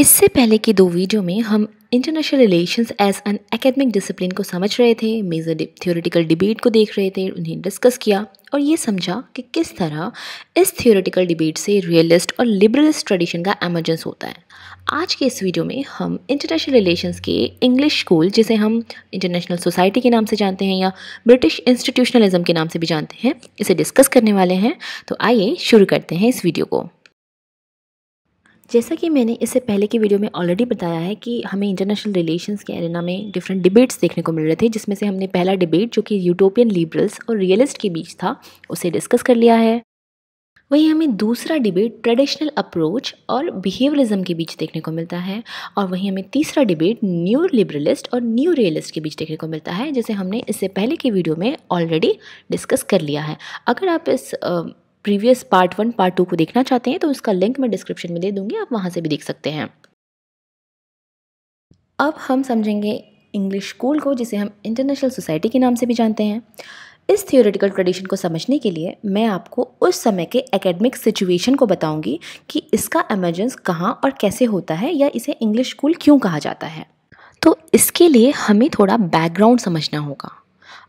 इससे पहले की दो वीडियो में हम international relations as an academic discipline को समझ रहे थे मेजर थियोरेटिकल डिबेट को देख रहे थे उन्हें डिस्कस किया और ये समझा कि किस तरह इस थियोरेटिकल डिबेट से रियलिस्ट और लिबरलिस्ट ट्रेडिशन का एमरजेंस होता है आज के इस वीडियो में हम इंटरनेशनल रिलेशंस के इंग्लिश स्कूल जिसे हम इंटरनेशनल सोसाइटी के नाम से जानते हैं या ब्रिटिश इंस्टीट्यूशनलिज्म के नाम से भी जानते हैं इसे डिस्कस करने वाले हैं तो आइए शुरू करते हैं इस वीडियो को जैसा कि मैंने इससे पहले की वीडियो में ऑलरेडी बताया है कि हमें इंटरनेशनल रिलेशंस के एरिना में डिफरेंट डिबेट्स देखने को मिल रहे थे जिसमें से हमने पहला डिबेट जो कि यूटोपियन लिबरल्स और रियलिस्ट के बीच था उसे डिस्कस कर लिया है वहीं हमें दूसरा डिबेट ट्रेडिशनल अप्रोच और बिहेवियरिज्म के बीच देखने को मिलता है और वहीं हमें तीसरा डिबेट न्यू लिबरलिस्ट और न्यू रियलिस्ट के बीच देखने को मिलता है जिसे हमने इससे पहले की वीडियो में ऑलरेडी डिस्कस कर लिया है अगर आप इस previous part one part two को देखना चाहते हैं तो उसका लिंक मैं डिस्क्रिप्शन में दे दूंगी आप वहाँ से भी देख सकते हैं अब हम समझेंगे इंग्लिश स्कूल को जिसे हम इंटरनेशनल सोसाइटी के नाम से भी जानते हैं इस थियोरेटिकल ट्रेडिशन को समझने के लिए मैं आपको उस समय के एकेडमिक सिचुएशन को बताऊंगी कि इसका एमरजेंस कहाँ और कैसे होता है या इसे इंग्लिश स्कूल क्यों कहा जाता है तो इसके लिए हमें थोड़ा बैकग्राउंड समझना होगा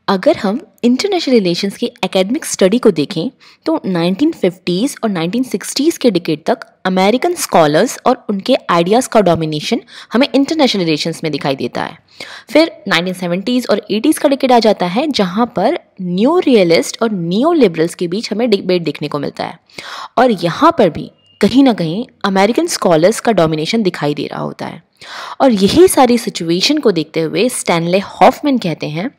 अगर हम इंटरनेशनल रिलेशंस की एकेडमिक स्टडी को देखें तो 1950s और 1960s के डिकेट तक अमेरिकन स्कॉलर्स और उनके आइडियाज़ का डोमिनेशन हमें इंटरनेशनल रिलेशंस में दिखाई देता है फिर 1970s और 80s का डिकेट आ जाता है जहाँ पर न्यू रियलिस्ट और न्यू लिबरल्स के बीच हमें डिबेट देखने को मिलता है और यहाँ पर भी कहीं ना कहीं अमेरिकन स्कॉलर्स का डोमिनेशन दिखाई दे रहा होता है और यही सारी सिचुएशन को देखते हुए स्टैनले हॉफमैन कहते हैं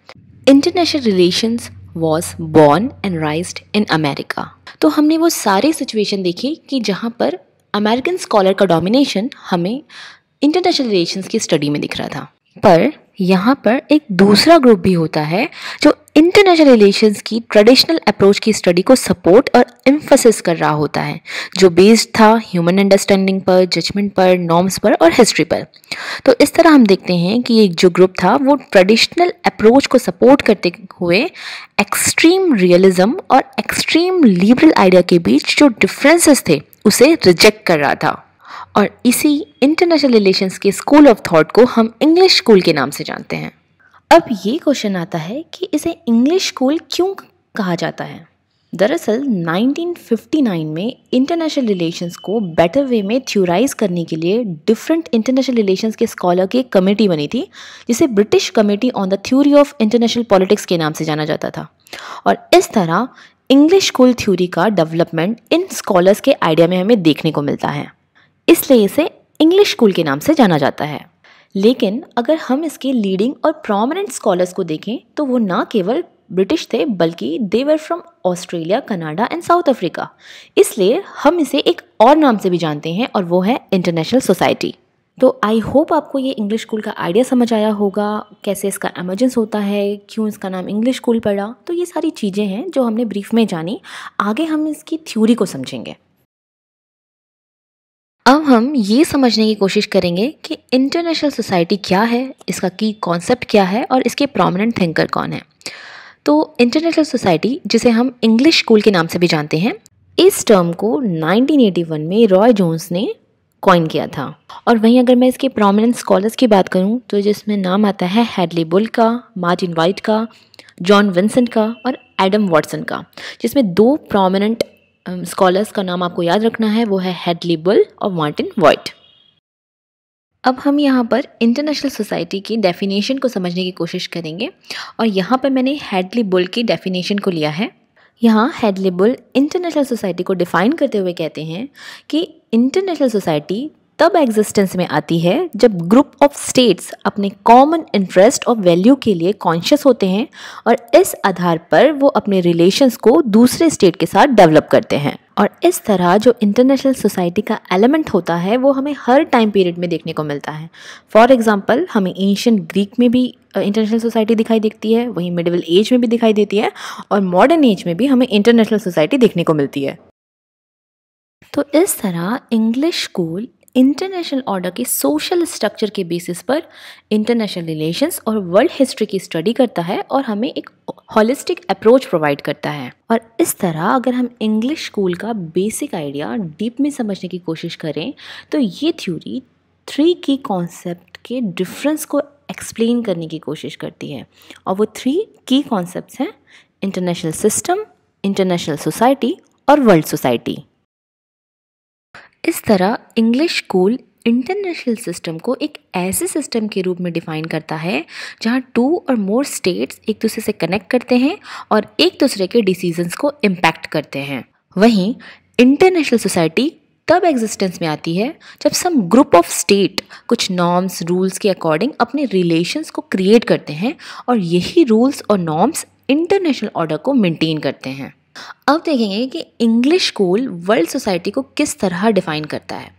international relations was born and raised in America तो हमने वो सारे सिचुएशन देखे कि जहाँ पर अमेरिकन स्कॉलर का डोमिनेशन हमें इंटरनेशनल रिलेशंस की स्टडी में दिख रहा था पर यहाँ पर एक दूसरा ग्रुप भी होता है जो इंटरनेशनल रिलेशंस की ट्रेडिशनल अप्रोच की स्टडी को सपोर्ट और एम्फोसिस कर रहा होता है जो बेस्ड था ह्यूमन अंडरस्टैंडिंग पर जजमेंट पर नॉर्म्स पर और हिस्ट्री पर तो इस तरह हम देखते हैं कि एक जो ग्रुप था वो ट्रेडिशनल अप्रोच को सपोर्ट करते हुए एक्सट्रीम रियलिज्म और एक्सट्रीम लिबरल आइडिया के बीच जो डिफरेंसेस थे उसे रिजेक्ट कर रहा था और इसी इंटरनेशनल रिलेशंस के स्कूल ऑफ थॉट को हम इंग्लिश स्कूल के नाम से जानते हैं अब ये क्वेश्चन आता है कि इसे इंग्लिश स्कूल क्यों कहा जाता है दरअसल 1959 में इंटरनेशनल रिलेशंस को बेटर वे में थ्योराइज करने के लिए डिफरेंट इंटरनेशनल रिलेशंस के स्कॉलर की एक कमेटी बनी थी जिसे British committee on the theory of international politics के नाम से जाना जाता था और इस तरह इंग्लिश स्कूल थ्योरी का डेवलपमेंट इन स्कॉलर्स के आइडिया में हमें देखने को मिलता है इसलिए इसे इंग्लिश स्कूल के नाम से जाना जाता है लेकिन अगर हम इसके लीडिंग और प्रोमिनेंट स्कॉलर्स को देखें तो वो ना केवल ब्रिटिश थे बल्कि they were from Australia Canada and South Africa इसलिए हम इसे एक और नाम से भी जानते हैं और वो है इंटरनेशनल सोसाइटी तो आई होप आपको ये इंग्लिश स्कूल का आइडिया समझ आया होगा कैसे इसका एमरजेंस होता है क्यों इसका नाम इंग्लिश स्कूल पड़ा तो ये सारी चीज़ें हैं जो हमने ब्रीफ में जानी आगे हम इसकी थ्योरी को समझेंगे अब हम ये समझने की कोशिश करेंगे कि इंटरनेशनल सोसाइटी क्या है इसका की कॉन्सेप्ट क्या है और इसके प्रोमिनेंट थिंकर कौन है तो इंटरनेशनल सोसाइटी जिसे हम इंग्लिश स्कूल के नाम से भी जानते हैं इस टर्म को 1981 में रॉय जोन्स ने कॉइन किया था और वहीं अगर मैं इसके प्रोमिनेंट स्कॉलर्स की बात करूं तो जिसमें नाम आता है हेडली बुल का मार्टिन वाइट का जॉन विंसेंट का और एडम वाटसन का जिसमें दो प्रोमिनेंट स्कॉलर्स um, का नाम आपको याद रखना है वो है हैडली बुल और मार्टिन वाइट अब हम यहाँ पर इंटरनेशनल सोसाइटी की डेफिनेशन को समझने की कोशिश करेंगे और यहाँ पर मैंने हेडली बुल की डेफिनेशन को लिया है यहाँ हेडली बुल इंटरनेशनल सोसाइटी को डिफ़ाइन करते हुए कहते हैं कि इंटरनेशनल सोसाइटी तब एग्जिस्टेंस में आती है जब ग्रुप ऑफ स्टेट्स अपने कॉमन इंटरेस्ट और वैल्यू के लिए कॉन्शियस होते हैं और इस आधार पर वो अपने रिलेशंस को दूसरे स्टेट के साथ डेवलप करते हैं और इस तरह जो इंटरनेशनल सोसाइटी का एलिमेंट होता है वो हमें हर टाइम पीरियड में देखने को मिलता है फॉर एग्ज़ाम्पल हमें एशियंट ग्रीक में भी इंटरनेशनल सोसाइटी दिखाई देती है वहीं मिडिल एज में भी दिखाई देती है और मॉडर्न एज में भी हमें इंटरनेशनल सोसाइटी देखने को मिलती है तो इस तरह इंग्लिश स्कूल इंटरनेशनल ऑर्डर के सोशल स्ट्रक्चर के बेसिस पर इंटरनेशनल रिलेशंस और वर्ल्ड हिस्ट्री की स्टडी करता है और हमें एक हॉलिस्टिक अप्रोच प्रोवाइड करता है और इस तरह अगर हम इंग्लिश स्कूल का बेसिक आइडिया डीप में समझने की कोशिश करें तो ये थ्योरी थ्री की कॉन्सेप्ट के डिफरेंस को एक्सप्लेन करने की कोशिश करती है और वो थ्री की कॉन्सेप्ट हैं इंटरनेशनल सिस्टम इंटरनेशनल सोसाइटी और वर्ल्ड सोसाइटी इस तरह इंग्लिश स्कूल इंटरनेशनल सिस्टम को एक ऐसे सिस्टम के रूप में डिफाइन करता है जहां टू और मोर स्टेट्स एक दूसरे से कनेक्ट करते हैं और एक दूसरे के डिसीजंस को इम्पैक्ट करते हैं वहीं इंटरनेशनल सोसाइटी तब एग्जिस्टेंस में आती है जब सम ग्रुप ऑफ स्टेट कुछ नॉर्म्स रूल्स के अकॉर्डिंग अपने रिलेशंस को क्रिएट करते हैं और यही रूल्स और नॉर्म्स इंटरनेशनल ऑर्डर को मेंटेन करते हैं अब देखेंगे कि इंग्लिश स्कूल वर्ल्ड सोसाइटी को किस तरह डिफाइन करता है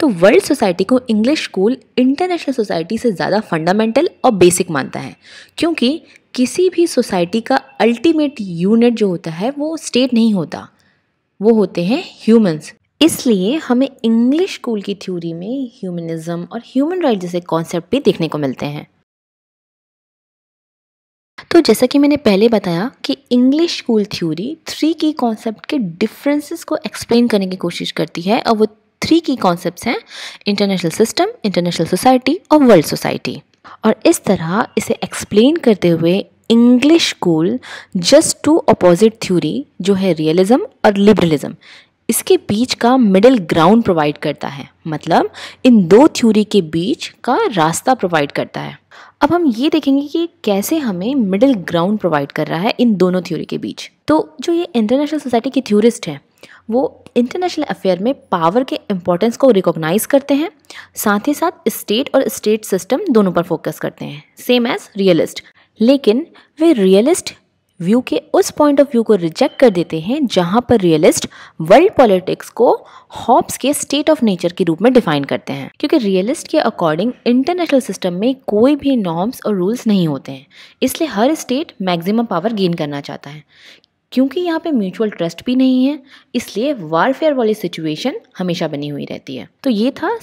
तो वर्ल्ड सोसाइटी को इंग्लिश स्कूल इंटरनेशनल सोसाइटी से ज़्यादा फंडामेंटल और बेसिक मानता है क्योंकि किसी भी सोसाइटी का अल्टीमेट यूनिट जो होता है वो स्टेट नहीं होता वो होते हैं ह्यूमंस इसलिए हमें इंग्लिश स्कूल की थ्योरी में ह्यूमनिज्म और ह्यूमन राइट जैसे कॉन्सेप्ट भी देखने को मिलते हैं तो जैसा कि मैंने पहले बताया कि इंग्लिश स्कूल थ्योरी थ्री की कॉन्सेप्ट के डिफरेंसेस को एक्सप्लेन करने की कोशिश करती है और वो थ्री की कॉन्सेप्ट्स हैं इंटरनेशनल सिस्टम इंटरनेशनल सोसाइटी और वर्ल्ड सोसाइटी और इस तरह इसे एक्सप्लेन करते हुए English school just to opposite theory जो है रियलिज्म और लिबरलिज्म इसके बीच का मिडिल ग्राउंड प्रोवाइड करता है मतलब इन दो थ्योरी के बीच का रास्ता प्रोवाइड करता है अब हम ये देखेंगे कि कैसे हमें मिडिल ग्राउंड प्रोवाइड कर रहा है इन दोनों थ्योरी के बीच तो जो ये इंटरनेशनल सोसाइटी के थ्योरिस्ट हैं वो इंटरनेशनल अफेयर में पावर के इम्पोर्टेंस को रिकॉग्नाइज करते हैं साथ ही साथ स्टेट और स्टेट सिस्टम दोनों पर फोकस करते हैं सेम एज रियलिस्ट लेकिन वे रियलिस्ट व्यू के उस पॉइंट ऑफ व्यू को रिजेक्ट कर देते हैं जहाँ पर रियलिस्ट वर्ल्ड पॉलिटिक्स को हॉब्स के स्टेट ऑफ नेचर के रूप में डिफाइन करते हैं क्योंकि रियलिस्ट के अकॉर्डिंग इंटरनेशनल सिस्टम में कोई भी नॉर्म्स और रूल्स नहीं होते हैं इसलिए हर स्टेट मैक्सिमम पावर गेन करना चाहता है क्योंकि यहाँ पे म्यूचुअल ट्रस्ट भी नहीं है इसलिए वारफेयर वाली सिचुएशन हमेशा बनी हुई रहती है तो ये था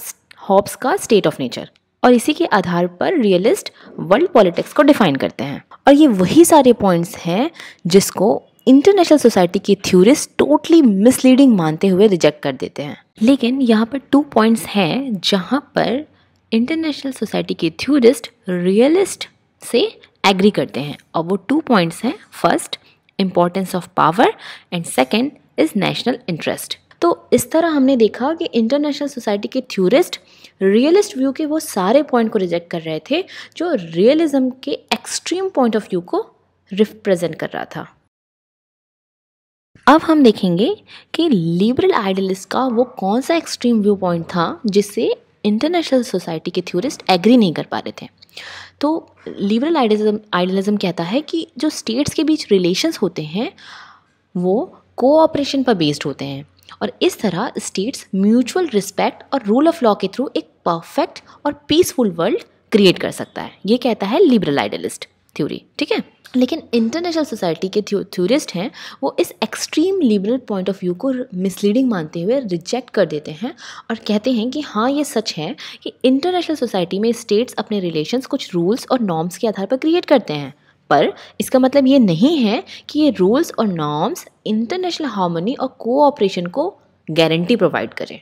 हॉब्स का स्टेट ऑफ नेचर और इसी के आधार पर रियलिस्ट वर्ल्ड पॉलिटिक्स को डिफाइन करते हैं और ये वही सारे पॉइंट्स हैं जिसको इंटरनेशनल सोसाइटी की थ्यूरिस्ट टोटली मिसलीडिंग मानते हुए रिजेक्ट कर देते हैं लेकिन यहाँ पर टू पॉइंट्स हैं जहाँ पर इंटरनेशनल सोसाइटी के थ्योरिस्ट रियलिस्ट से एग्री करते हैं और वो टू पॉइंट्स हैं first importance of power and second is national interest तो इस तरह हमने देखा कि इंटरनेशनल सोसाइटी के थ्योरिस्ट रियलिस्ट व्यू के वो सारे पॉइंट को रिजेक्ट कर रहे थे जो रियलिज्म के एक्सट्रीम पॉइंट ऑफ व्यू को रिप्रेजेंट कर रहा था अब हम देखेंगे कि लिबरल आइडलिस्ट का वो कौन सा एक्सट्रीम व्यू पॉइंट था जिससे इंटरनेशनल सोसाइटी के थ्योरिस्ट एग्री नहीं कर पा रहे थे तो लिबरल आइडलिज्म आइडलिज्म कहता है कि जो स्टेट्स के बीच रिलेशंस होते हैं वो कोऑपरेशन पर बेस्ड होते हैं और इस तरह स्टेट्स म्यूचुअल रिस्पेक्ट और रूल ऑफ लॉ के थ्रू एक परफेक्ट और पीसफुल वर्ल्ड क्रिएट कर सकता है ये कहता है लिबरल आइडलिस्ट थ्योरी ठीक है लेकिन इंटरनेशनल सोसाइटी के थ्योरिस्ट हैं वो इस extreme liberal point of view को मिसलीडिंग मानते हुए रिजेक्ट कर देते हैं और कहते हैं कि हाँ ये सच है कि इंटरनेशनल सोसाइटी में स्टेट्स अपने रिलेशंस कुछ रूल्स और नॉर्म्स के आधार पर क्रिएट करते हैं पर इसका मतलब ये नहीं है कि ये रूल्स और नॉर्म्स इंटरनेशनल हार्मनी और कोऑपरेशन को गारंटी प्रोवाइड करें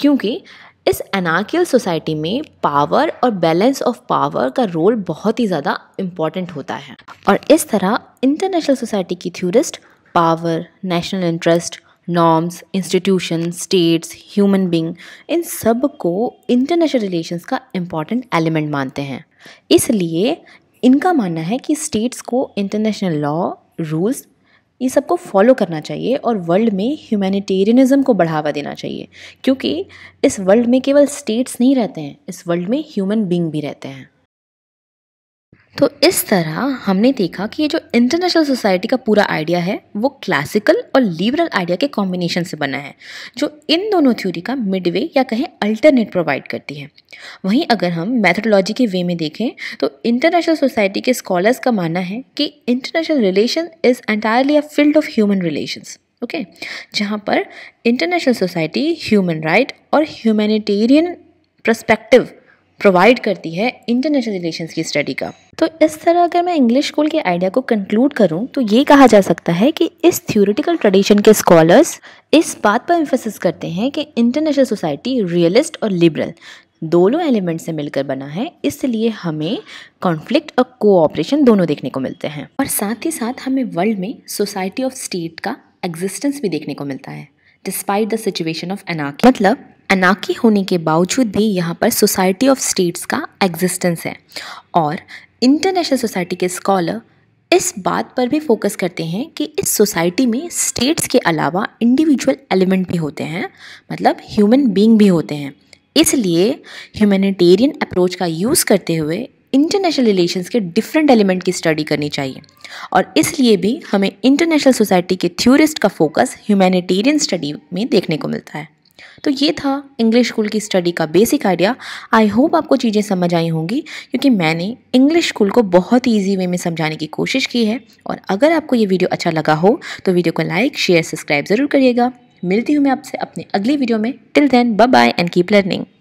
क्योंकि इस एनाकियल सोसाइटी में पावर और बैलेंस ऑफ पावर का रोल बहुत ही ज़्यादा इम्पॉर्टेंट होता है और इस तरह इंटरनेशनल सोसाइटी की theorist power national interest norms institution states human being इन सब को इंटरनेशनल रिलेशंस का इम्पॉर्टेंट एलिमेंट मानते हैं इसलिए इनका मानना है कि स्टेट्स को इंटरनेशनल लॉ रूल्स ये सबको फॉलो करना चाहिए और वर्ल्ड में ह्यूमैनिटेरियनिज्म को बढ़ावा देना चाहिए क्योंकि इस वर्ल्ड में केवल स्टेट्स नहीं रहते हैं इस वर्ल्ड में ह्यूमन बींग भी रहते हैं तो इस तरह हमने देखा कि ये जो इंटरनेशनल सोसाइटी का पूरा आइडिया है वो क्लासिकल और लिबरल आइडिया के कॉम्बिनेशन से बना है जो इन दोनों थ्योरी का मिडवे या कहें अल्टरनेट प्रोवाइड करती है वहीं अगर हम मैथडोलॉजी के वे में देखें तो इंटरनेशनल सोसाइटी के स्कॉलर्स का मानना है कि international relation is entirely a field of human relations okay जहाँ पर इंटरनेशनल सोसाइटी ह्यूमन राइट और ह्यूमैनिटेरियन प्रस्पेक्टिव प्रोवाइड करती है इंटरनेशनल रिलेशन की स्टडी का तो इस तरह अगर मैं इंग्लिश स्कूल के आइडिया को कंक्लूड करूं तो ये कहा जा सकता है कि इस थ्योरेटिकल ट्रेडिशन के स्कॉलर्स इस बात पर इम्फोसिस करते हैं कि इंटरनेशनल सोसाइटी रियलिस्ट और लिबरल दोनों एलिमेंट से मिलकर बना है इसलिए हमें कॉन्फ्लिक्ट और कोऑपरेशन दोनों देखने को मिलते हैं और साथ ही साथ हमें वर्ल्ड में सोसाइटी ऑफ स्टेट का एग्जिस्टेंस भी देखने को मिलता है despite the situation of anarchy मतलब अनाकी होने के बावजूद भी यहाँ पर सोसाइटी ऑफ स्टेट्स का एग्जिस्टेंस है और इंटरनेशनल सोसाइटी के स्कॉलर इस बात पर भी फोकस करते हैं कि इस सोसाइटी में स्टेट्स के अलावा इंडिविजुअल एलिमेंट भी होते हैं मतलब ह्यूमन बीइंग भी होते हैं इसलिए ह्यूमैनिटेरियन अप्रोच का यूज़ करते हुए इंटरनेशनल रिलेशंस के डिफरेंट एलिमेंट की स्टडी करनी चाहिए और इसलिए भी हमें इंटरनेशनल सोसाइटी के थ्योरिस्ट का फोकस ह्यूमैनिटेरियन स्टडी में देखने को मिलता है तो ये था इंग्लिश स्कूल की स्टडी का बेसिक आइडिया आई होप आपको चीज़ें समझ आई होंगी क्योंकि मैंने इंग्लिश स्कूल को बहुत ही ईजी वे में समझाने की कोशिश की है और अगर आपको ये वीडियो अच्छा लगा हो तो वीडियो को लाइक शेयर सब्सक्राइब ज़रूर करिएगा मिलती हूँ मैं आपसे अपने अगली वीडियो में till then bye bye and keep learning